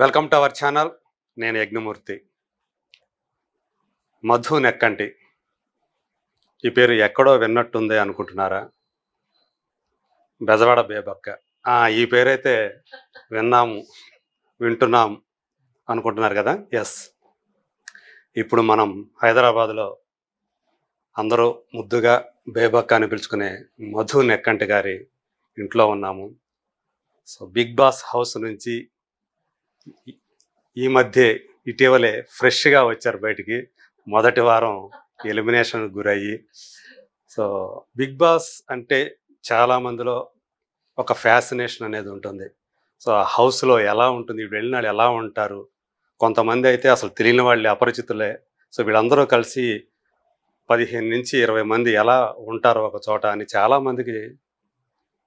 Welcome to our channel నేను యజ్ఞమూర్తి మధు నెక్కంటి ఈ పేరు ఎక్కడో విన్నట్టుంది అనుకుంటున్నారా బెజవాడ బేబక్క ఈ పేరైతే విన్నాము వింటున్నాం అనుకుంటున్నారు కదా ఎస్ ఇప్పుడు మనం హైదరాబాద్లో అందరూ ముద్దుగా బేబక్క అని పిలుచుకునే మధు నెక్కంటి గారి ఇంట్లో ఉన్నాము సో బిగ్ బాస్ హౌస్ నుంచి ఈ మధ్య ఇటీవలే ఫ్రెష్గా వచ్చారు బయటికి మొదటి వారం ఎలిమినేషన్ గురయ్యి సో బిగ్ బాస్ అంటే చాలా మందిలో ఒక ఫ్యాసినేషన్ అనేది ఉంటుంది సో ఆ హౌస్లో ఎలా ఉంటుంది వెళ్ళిన వాళ్ళు ఎలా ఉంటారు కొంతమంది అయితే అసలు తెలియని వాళ్ళే అపరిచితులే సో వీళ్ళందరూ కలిసి పదిహేను నుంచి ఇరవై మంది ఎలా ఉంటారు ఒక చోట అని చాలామందికి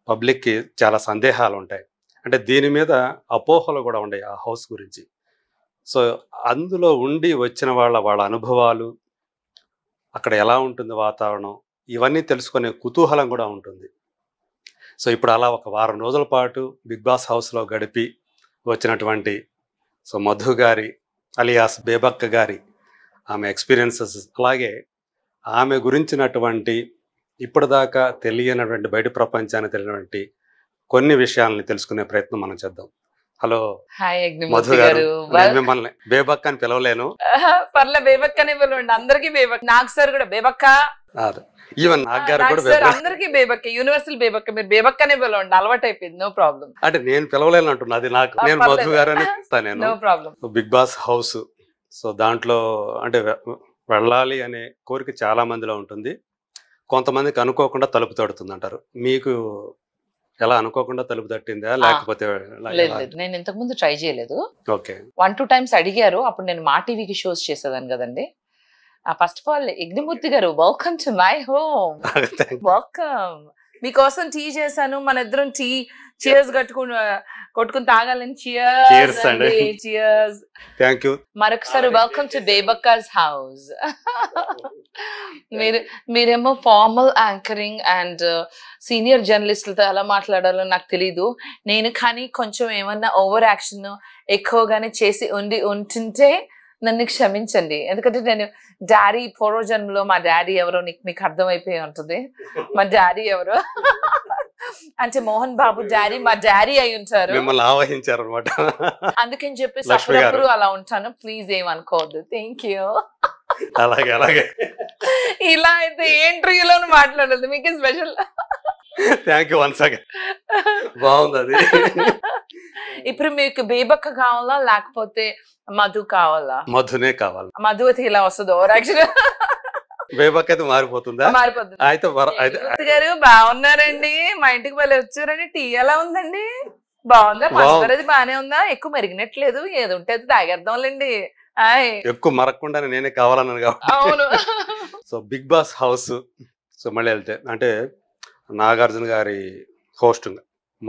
పబ్లిక్కి చాలా సందేహాలు ఉంటాయి అంటే దీని మీద అపోహలు కూడా ఉన్నాయి ఆ హౌస్ గురించి సో అందులో ఉండి వచ్చిన వాళ్ళ వాళ్ళ అనుభవాలు అక్కడ ఎలా ఉంటుంది వాతావరణం ఇవన్నీ తెలుసుకునే కుతూహలం కూడా ఉంటుంది సో ఇప్పుడు అలా ఒక వారం రోజుల పాటు బిగ్ బాస్ హౌస్లో గడిపి వచ్చినటువంటి సో మధు గారి అలియాస్ బేబక్క గారి ఆమె ఎక్స్పీరియన్సెస్ అలాగే ఆమె గురించినటువంటి ఇప్పటిదాకా తెలియనటువంటి బయట ప్రపంచానికి తెలియనటువంటి కొన్ని విషయాలని తెలుసుకునే ప్రయత్నం మనం చేద్దాం హలో మధు గారు మిమ్మల్ని బేబక్క అని పిలవలేను పర్లే బేబక్క అని పిలవండి అందరికి బేబక్ నాకు సార్ కూడా బేబక్క ఈవెన్ కూడా బేబక్క అనే అలవాటు నో అంటే నేను పిలవలేను అంటున్నా అది నాకు నేను నేను బిగ్ బాస్ హౌస్ సో దాంట్లో అంటే వెళ్ళాలి అనే కోరిక చాలా మందిలో ఉంటుంది కొంతమందికి అనుకోకుండా తలుపు తడుతుంది అంటారు మీకు ఎలా అనుకోకుండా తలుపు తట్టిందా లేకపోతే లేదు నేను ఇంతకు ముందు ట్రై చేయలేదు ఓకే వన్ టూ టైమ్స్ అడిగారు అప్పుడు నేను మా టీవీకి షోస్ చేసేదాన్ని కదండి ఫస్ట్ ఆఫ్ ఆల్ యజ్ఞమూర్తి గారు welcome to my home welcome మీకోసం టీ చేశాను మన ఇద్దరం టీ చీర్స్ కట్టుకుని కొట్టుకుని తాగాలని చీర్స్ అండి థ్యాంక్ యూ మరొకసారి వెల్కమ్ టు దేబక్కాస్ హౌస్ మీరు మీరేమో ఫార్మల్ యాంకరింగ్ అండ్ సీనియర్ జర్నలిస్టులతో ఎలా మాట్లాడాలో నాకు తెలీదు నేను కానీ కొంచెం ఏమన్నా ఓవర్ యాక్షన్ ఎక్కువగానే చేసి ఉండి ఉంటుంటే నన్ను క్షమించండి ఎందుకంటే నేను డాడీ పూర్వజన్మలో మా డాడీ ఎవరో నీకు మీకు అర్థమైపోయి ఉంటుంది మా డాడీ ఎవరో అంటే మోహన్ బాబు డాడీ మా డాడీ అయి ఉంటారు మిమ్మల్ని ఆవహించారు అనమాట అందుకని చెప్పేసి అప్పుడప్పుడు అలా ఉంటాను ప్లీజ్ ఏమనుకోవద్దు థ్యాంక్ యూ అలాగే అలాగే ఇలా అయితే ఏ ఇంటర్వ్యూలోనూ మాట్లాడదు మీకు స్పెషల్ ఇప్పుడు మీకు బీబక్క కావాలా లేకపోతే మధు కావాలా మధునే కావాలి మధు అయితే ఇలా వస్తుందో ఓవర్ యాక్చువల్ బేబాక్ అయితే మారిపోతుందా మారిపోతుంది అయితే గారు బాగున్నారండి మా ఇంటికి వెళ్ళి వచ్చారండి టీ ఎలా ఉందండి బాగుందా పసుపరది బానే ఉందా ఎక్కువ మెరిగినట్లేదు ఏది ఉంటే తాగేద్దాంలేండి ఎక్కువ మరకుండా నేనే కావాలన్నాను కాబట్టి అవును so Bigg Boss house so మళ్ళీ వెళ్తే అంటే నాగార్జున గారి హోస్టింగ్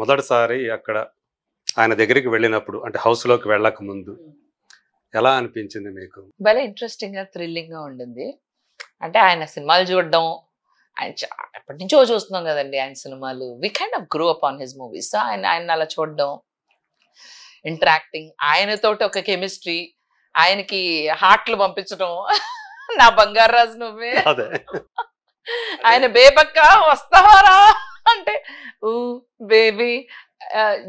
మొదటిసారి అక్కడ ఆయన దగ్గరికి వెళ్ళినప్పుడు అంటే హౌస్ లోకి వెళ్ళక ముందు ఎలా అనిపించింది మీకు భలే ఇంట్రెస్టింగ్ గా థ్రిల్లింగ్ గా ఉండింది అంటే ఆయన సినిమాలు చూడడం ఆయన ఎప్పటి నుంచో చూస్తున్నాం కదండి ఆయన సినిమాలు we kind of grow up on his movies ఆయన ఆయన అలా చూడడం ఇంటరాక్టింగ్ ఆయనతోటి ఒక కెమిస్ట్రీ ఆయనకి హార్ట్లు పంపించడం నా బంగారు రాజు నువ్వే ఆయన బేబక్క వస్తావారా అంటే ఊ baby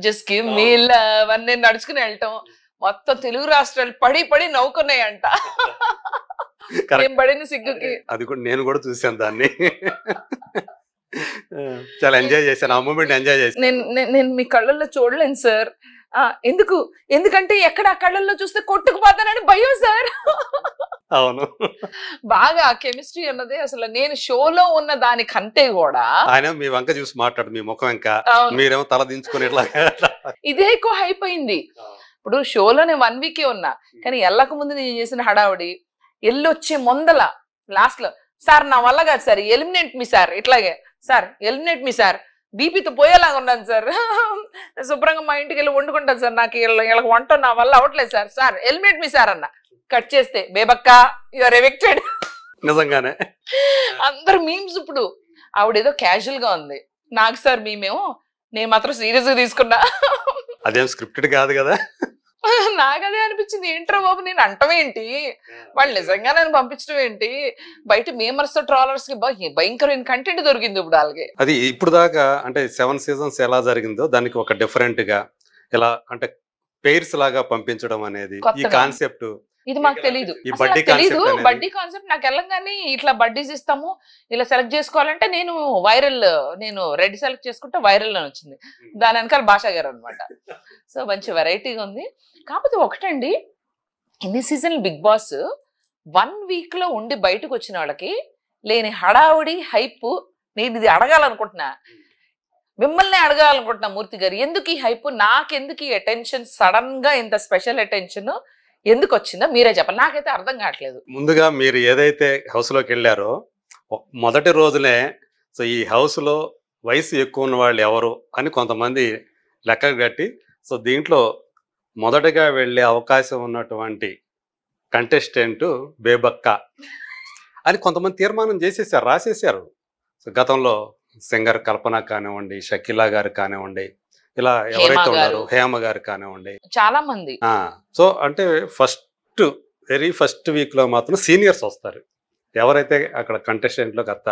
just give me love అని నేను నడుచుకుని వెళ్ళటం మొత్తం తెలుగు రాష్ట్రాలు పడి పడి నవ్వుకున్నాయంట సిగ్గుకి అది కూడా నేను కూడా చూసాను దాన్ని చాలా ఎంజాయ్ చేశాను ఆ మూమెంట్ ఎంజాయ్ చేశాను నేను నేను మీ కళ్ళల్లో చూడలేను సార్ ఎందుకు ఎందుకంటే ఎక్కడ ఆ కళ్ళల్లో చూస్తే కొట్టుకుపోతానని భయం సార్ అవును బాగా కెమిస్ట్రీ అన్నది అసలు నేను షోలో ఉన్న దాని కంటే కూడా ఆయన మీ వంక చూసి మాట్లాడు మీ ముఖం ఇంకా మీరేమో తల దించుకుని ఇదే ఎక్కువ హైప్ అయింది ఇప్పుడు షోలోనే వన్ వీకే ఉన్నా కానీ ఎల్లకముందు ముందు నేను చేసిన హడావుడి ఎల్లొచ్చి ముందల లాస్ట్లో సార్ నా వల్ల కాదు సార్ ఎలిమినేట్ మీ సార్ ఇట్లాగే సార్ ఎలిమినేట్ మీ సార్ బీపీతో పోయేలాగా ఉన్నాను సార్ శుభ్రంగా మా ఇంటికి వెళ్ళి వండుకుంటాను సార్ నాకు వీళ్ళకి వంట నా వల్ల అవ్వట్లేదు sir sir eliminate me sir అన్న కట్ చేస్తే బేబక్క యువర్ ఎవిక్టెడ్ నిజంగానే అందరు మీమ్స్ ఇప్పుడు ఆవిడేదో క్యాజువల్ గా ఉంది నాకు సార్ మేమేమో నేను మాత్రం సీరియస్ గా తీసుకున్నా అదేం స్క్రిప్టెడ్ కాదు కదా నాకదే అనిపించింది ఏంట్రా బాబు నేను అంటమేంటి వాళ్ళు నిజంగా నేను పంపించడం ఏంటి బయట మేమర్స్ ట్రాలర్స్ కి భయంకరమైన కంటెంట్ దొరికింది ఇప్పుడు అలాగే అది ఇప్పుడు దాకా అంటే సెవెన్ సీజన్స్ ఎలా జరిగిందో దానికి ఒక డిఫరెంట్ గా ఎలా అంటే పేర్స్ లాగా పంపించడం అనేది ఈ కాన్సెప్ట్ ఇది మాకు తెలీదు తెలీదు బడ్డీ కాన్సెప్ట్ నాకు వెళ్ళంగానే ఇట్లా బడ్డీస్ ఇస్తాము ఇలా సెలెక్ట్ చేసుకోవాలంటే నేను వైరల్ నేను రెడ్ సెలెక్ట్ చేసుకుంటే వైరల్ అని వచ్చింది దాని వెనకాల భాషా గారు అనమాట సో మంచి వెరైటీగా ఉంది కాకపోతే ఒకటండి ఇన్ని season Bigg Boss one week లో ఉండి బయటకు వచ్చిన వాళ్ళకి లేని హడావుడి హైప్ నేను ఇది అడగాలనుకుంటున్నా మిమ్మల్ని అడగాలనుకుంటున్నా మూర్తి గారు ఎందుకు ఈ హైప్ నాకెందుకు ఈ అటెన్షన్ సడన్ గా ఇంత స్పెషల్ అటెన్షన్ ఎందుకు వచ్చిందో మీరే చెప్పాలి నాకైతే అర్థం కావట్లేదు ముందుగా మీరు ఏదైతే హౌస్లోకి వెళ్ళారో మొదటి రోజునే సో ఈ హౌస్లో వయసు ఎక్కువ ఉన్న వాళ్ళు ఎవరు అని కొంతమంది లెక్క కట్టి సో దీంట్లో మొదటగా వెళ్ళే అవకాశం ఉన్నటువంటి కంటెస్టెంట్ బేబక్క అని కొంతమంది తీర్మానం చేసేసారు రాసేసారు సో గతంలో సింగర్ కల్పన కానివ్వండి షకీలా గారు కానివ్వండి ఇలా ఎవరైతే ఉన్నారు హేమ గారు కానివ్వండి చాలా మంది సో అంటే ఫస్ట్ వెరీ ఫస్ట్ వీక్ లో మాత్రం సీనియర్స్ వస్తారు ఎవరైతే అక్కడ కంటెస్టెంట్ లో గత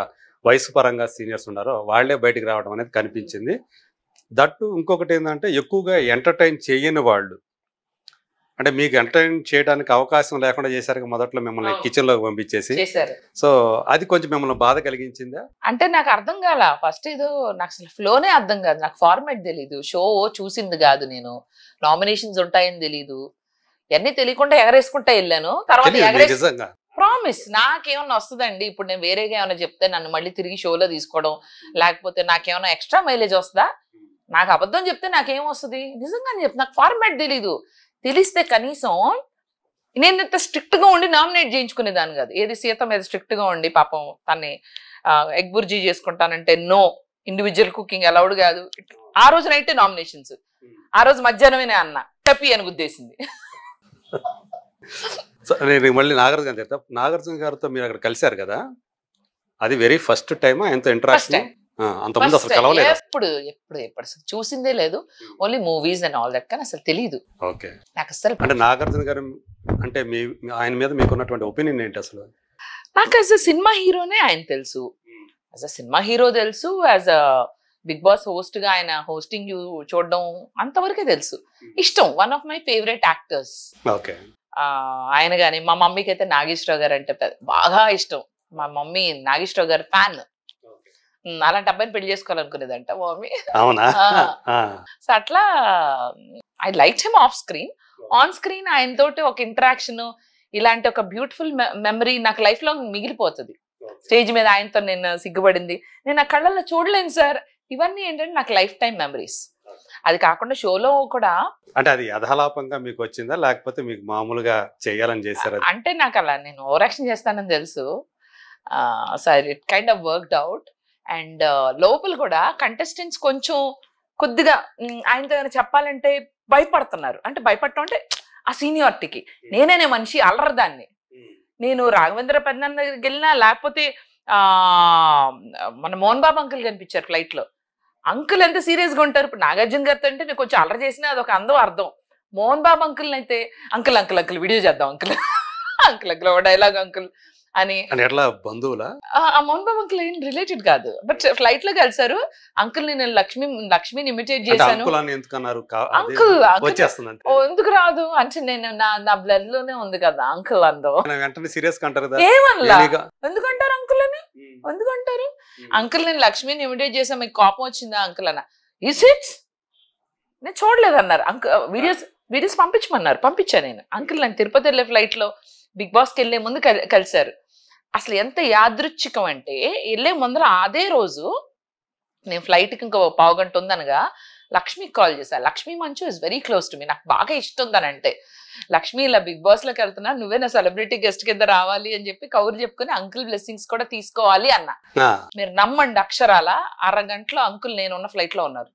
వయసు పరంగా సీనియర్స్ ఉన్నారో వాళ్లే బయటికి రావడం అనేది కనిపించింది దట్టు ఇంకొకటి ఏంటంటే ఎక్కువగా ఎంటర్టైన్ చేయని వాళ్ళు అంటే మీకు ఎంటర్టైన్ చేయడానికి అవకాశం లేకుండా చేశారు మొదట్లో మిమ్మల్ని కిచెన్ లో పంపించేసి సో అది కొంచెం మిమ్మల్ని బాధ కలిగించిందా అంటే నాకు అర్థం కాల ఫస్ట్ ఏదో నాకు అసలు ఫ్లోనే అర్థం కాదు నాకు ఫార్మాట్ తెలీదు షో చూసింది కాదు నేను నామినేషన్స్ ఉంటాయని తెలీదు ఇవన్నీ తెలియకుండా ఎగరేసుకుంటా వెళ్ళాను తర్వాత ప్రామిస్ నాకేమన్నా వస్తుందండి ఇప్పుడు నేను వేరేగా ఏమైనా చెప్తే నన్ను మళ్ళీ తిరిగి షోలో తీసుకోవడం లేకపోతే నాకేమన్నా ఎక్స్ట్రా మైలేజ్ వస్తుందా నాకు అబద్ధం చెప్తే నాకేం వస్తుంది నిజంగా చెప్తే నాకు ఫార్మాట్ తెలీదు తెలిస్తే కనీసం నేను ఇంత స్ట్రిక్ట్ గా ఉండి నామినేట్ చేయించుకునేదాన్ని కాదు ఏది సీత మీద స్ట్రిక్ట్ గా ఉండి పాపం తన్ని ఎగ్బుర్జీ చేసుకుంటానంటే నో ఇండివిజువల్ కుకింగ్ అలౌడ్ కాదు ఆ రోజు నైట్ నామినేషన్స్ hmm. ఆ రోజు మధ్యాహ్నమే అన్న టపి అని ఉద్దేశింది నేను మళ్ళీ నాగార్జున చేత నాగార్జున గారితో మీరు అక్కడ కలిశారు కదా అది వెరీ ఫస్ట్ టైం ఎంత ఇంట్రెస్ట్ అంతకుముందు ఎప్పుడు ఎప్పుడు ఎప్పుడు అసలు చూసిందే లేదు only movies and all that కానీ అసలు తెలియదు ఓకే నాకు అసలు అంటే నాగార్జున గారు అంటే మీ ఆయన మీద మీకు ఉన్నటువంటి ఒపీనియన్ ఏంటి అసలు నాకు యాజ్ అ సినిమా హీరోనే ఆయన తెలుసు యాజ్ అ సినిమా హీరో తెలుసు as a Bigg Boss host గా ఆయన హోస్టింగ్ చూడడం అంతవరకే తెలుసు ఇష్టం one of my favourite actors okay ఆయన గాని మా మమ్మీకి అయితే నాగేశ్వరరావు గారు అంటే బాగా ఇష్టం మా మమ్మీ నాగేశ్వరరావు గారు ఫ్యాన్ అలాంటి అబ్బాయిని పెళ్లి చేసుకోవాలనుకునేదంట మమ్మీ అవునా సో అట్లా I like him off screen on screen ఆయన తోటి ఒక ఇంటరాక్షన్ ఇలాంటి ఒక బ్యూటిఫుల్ మెమరీ నాకు లైఫ్ లో మిగిలిపోతుంది స్టేజ్ మీద ఆయనతో నేను సిగ్గుపడింది నేను ఆ కళ్ళల్లో చూడలేను సార్ ఇవన్నీ ఏంటంటే నాకు లైఫ్ టైం మెమరీస్ అది కాకుండా షోలో కూడా అంటే అది అధలాపంగా మీకు వచ్చిందా లేకపోతే మీకు మామూలుగా చేయాలని చేశారు అంటే నాకు అలా నేను ఓవరాక్షన్ చేస్తానని తెలుసు sir it kind of worked out and లోపల కూడా కంటెస్టెంట్స్ కొంచెం కొద్దిగా ఆయనతో కానీ చెప్పాలంటే భయపడుతున్నారు అంటే భయపడటం అంటే ఆ సీనియారిటీకి నేనే మనిషి దాన్ని నేను రాఘవేంద్ర పెద్దన్న దగ్గరికి వెళ్ళినా లేకపోతే మన మోహన్ బాబు అంకుల్ కనిపించారు ఫ్లైట్లో అంకుల్ ఎంత సీరియస్గా ఉంటారు ఇప్పుడు నాగార్జున గారితో అంటే నేను కొంచెం అలర చేసినా ఒక అందం అర్థం మోహన్ బాబు అంకుల్ని అయితే అంకుల్ అంకుల్ అంకుల్ వీడియో చేద్దాం అంకుల్ అంకుల్ అంకుల్ ఒక డైలాగ్ అంకుల్ అని ఎట్లా బంధువులా బాబు అంకుల్ ఏం రిలేటెడ్ కాదు బట్ ఫ్లైట్ లో కలిసారు అంకుల్ నేను లక్ష్మి లక్ష్మిని ఇమిటేట్ చేశాను అంకుల్ ఎందుకు రాదు అంటే నేను నా నా బ్లడ్ లోనే ఉంది కదా అంకుల్ అందో వెంటనే సీరియస్ అంటారు ఎందుకంటారు అంకుల్ అని ఎందుకంటారు అంకుల్ నేను లక్ష్మిని ఇమిటేట్ చేసా మీకు కోపం వచ్చిందా అంకుల్ అన్న ఇస్ ఇట్ నేను అన్నారు అంకుల్ వీడియోస్ వీడియోస్ పంపించమన్నారు పంపించాను నేను అంకుల్ నేను తిరుపతి వెళ్ళే ఫ్లైట్ లో బిగ్ బాస్కి వెళ్ళే ముందు కలిశారు అసలు ఎంత యాదృచ్ఛికం అంటే వెళ్ళే ముందర అదే రోజు నేను ఫ్లైట్కి ఇంకో పావు గంట ఉందనగా లక్ష్మికి కాల్ చేశాను Lakshmi Manchu is very close to me నాకు బాగా ఇష్టం దానంటే లక్ష్మి ఇలా బిగ్ బాస్లోకి వెళ్తున్నా నువ్వే నా సెలబ్రిటీ గెస్ట్ కింద రావాలి అని చెప్పి కౌరు చెప్పుకుని అంకుల్ బ్లెస్సింగ్స్ కూడా తీసుకోవాలి అన్న మీరు నమ్మండి అక్షరాల అరగంటలో అంకుల్ నేను ఉన్న ఫ్లైట్లో ఉన్నారు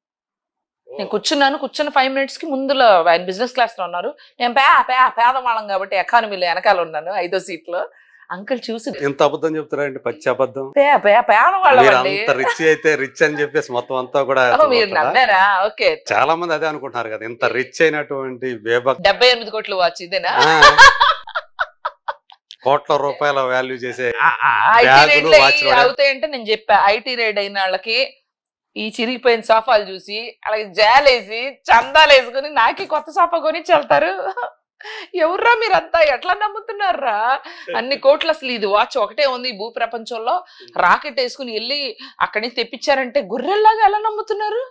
నేను కూర్చున్నాను కూర్చున్న ఫైవ్ మినిట్స్కి ముందులో ఆయన బిజినెస్ క్లాస్లో ఉన్నారు నేను పే పే పేదవాళ్ళం కాబట్టి ఎకానమీలో వెనకాల ఉన్నాను ఐదో సీట్లో అంకుల్ చూసి ఎంత అబద్ధం చెప్తున్నారండి పచ్చి అబద్ధం అంత రిచ్ అయితే రిచ్ అని చెప్పేసి మొత్తం అంతా కూడా చాలా మంది అదే అనుకుంటున్నారు కదా ఇంత రిచ్ అయినటువంటి డెబ్బై ఎనిమిది కోట్లు వాచ్ ఇదేనా కోట్ల రూపాయల వాల్యూ చేసే అవుతాయంటే నేను చెప్పా ఐటీ రేడ్ అయిన వాళ్ళకి ఈ చిరిగిపోయిన సోఫాలు చూసి అలాగే జాలేసి చందాలు వేసుకుని నాకే కొత్త సోఫా కొనిచ్చి వెళ్తారు ఎవర్రా మీరంతా ఎట్లా నమ్ముతున్నారా అన్ని కోట్లు అసలు ఇది వాచ్ ఒకటే ఉంది భూ ప్రపంచంలో రాకెట్ వేసుకుని వెళ్ళి అక్కడి నుంచి తెప్పించారంటే గుర్రెల్లాగా ఎలా నమ్ముతున్నారు